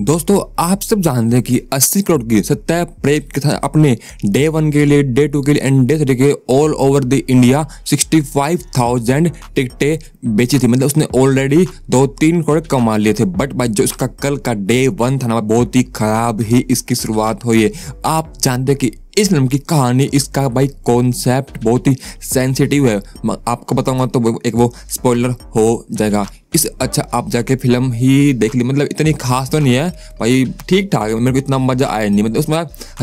दोस्तों आप सब जानते हैं कि 80 करोड़ की सत्या प्रेप के साथ अपने डे वन के लिए डे टू के लिए एंड डे थ्री के ऑल ओवर द इंडिया 65,000 टिकटें बेची थी मतलब उसने ऑलरेडी दो तीन करोड़ कमा लिए थे बट भाई जो इसका कल का डे वन था ना बहुत ही खराब ही इसकी शुरुआत हुई है आप जानते कि इस फिल्म की कहानी इसका भाई कॉन्सेप्ट बहुत ही सेंसिटिव है आपको बताऊंगा तो एक वो स्पॉइलर हो जाएगा इस अच्छा आप जाके फिल्म ही देख ली मतलब इतनी खास तो नहीं है भाई ठीक ठाक मेरे को इतना मजा आया नहीं मतलब उसमें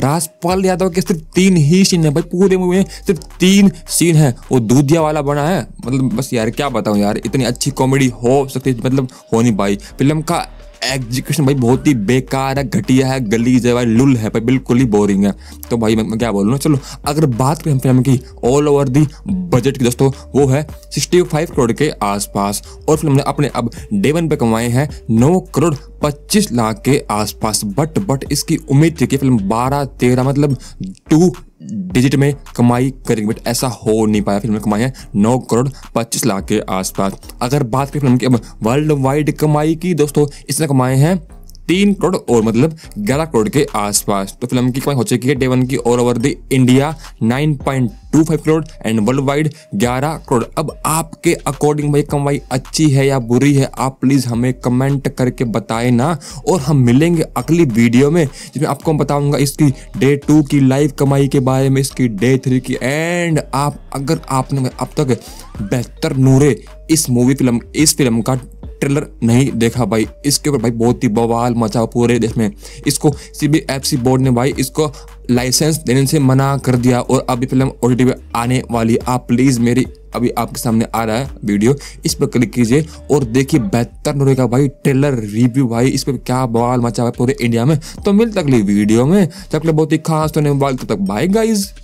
राजपाल यादव के सिर्फ तीन ही सीन है भाई पूरे मूवी में सिर्फ तीन सीन है वो दूधिया वाला बना है मतलब बस यार क्या बताऊँ यार इतनी अच्छी कॉमेडी हो सकती मतलब हो नहीं पाई फिल्म का एग्जीक्यूशन भाई बहुत ही बेकार है घटिया है गली जो है लुल है भाई बिल्कुल ही बोरिंग है तो भाई मैं, मैं क्या बोलूँ चलो अगर बात करें फिल्म की ऑल ओवर दी बजट की दोस्तों वो है सिक्सटी फाइव करोड़ के आसपास और फिल्म ने अपने अब डे वन पे कमाए हैं नौ करोड़ पच्चीस लाख के आसपास बट बट इसकी उम्मीद थी कि फिल्म बारह तेरह मतलब टू डिजिट में कमाई करेंगे बट ऐसा हो नहीं पाया फिल्म में कमाई है नौ करोड़ पच्चीस लाख के आसपास अगर बात करें फिल्म की अब वर्ल्ड वाइड कमाई की दोस्तों इसने कमाए हैं तीन करोड़ और मतलब ग्यारह करोड़ के आसपास तो फिल्म की कमाई हो चुकी है डे वन की all over the India nine point two five crore and world wide ग्यारह करोड़ अब आपके अकॉर्डिंग भाई कमाई अच्छी है या बुरी है आप प्लीज़ हमें कमेंट करके बताएं ना और हम मिलेंगे अगली वीडियो में जिसमें आपको बताऊंगा इसकी डे टू की लाइव कमाई के बारे में इसकी डे थ्री की एंड आप अगर आपने अब तक बेहतर नूरे इस मूवी फिल्म इस फिल्म का ट्रेलर नहीं देखा भाई इसके ऊपर भाई बहुत ही बवाल मचा पूरे देश में इसको सी बोर्ड ने भाई इसको लाइसेंस देने से मना कर दिया और अभी फिल्म ओ टी आने वाली आप प्लीज़ मेरी अभी आपके सामने आ रहा है वीडियो इस पर क्लिक कीजिए और देखिए बेहतर नोरेगा भाई ट्रेलर रिव्यू भाई इस पर क्या बवाल मचा हुआ पूरे इंडिया में तो मिल तक ली वीडियो में तक बहुत ही खास होने वाले तब तक बाय गाइज़